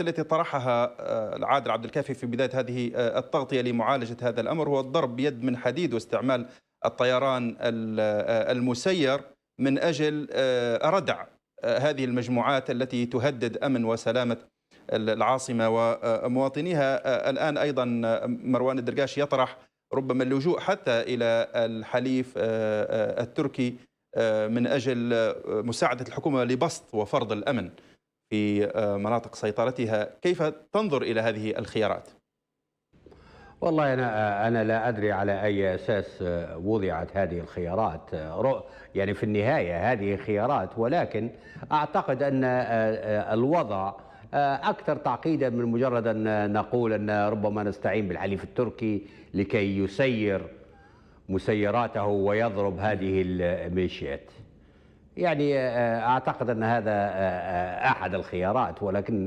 التي طرحها آه، العادل عبد الكافي في بدايه هذه آه، التغطيه لمعالجه هذا الامر هو الضرب بيد من حديد واستعمال الطيران آه، المسير من اجل ردع هذه المجموعات التي تهدد امن وسلامه العاصمه ومواطنيها الان ايضا مروان الدرقاش يطرح ربما اللجوء حتى الى الحليف التركي من اجل مساعده الحكومه لبسط وفرض الامن في آه، مناطق سيطرتها كيف تنظر إلى هذه الخيارات؟ والله أنا أنا لا أدري على أي أساس آه، وضعت هذه الخيارات آه، يعني في النهاية هذه خيارات ولكن أعتقد أن الوضع أكثر تعقيدا من مجرد أن نقول أن ربما نستعين بالحليف التركي لكي يسير مسيراته ويضرب هذه الميليشيات يعني آه, آه, اعتقد ان هذا آه, احد الخيارات ولكن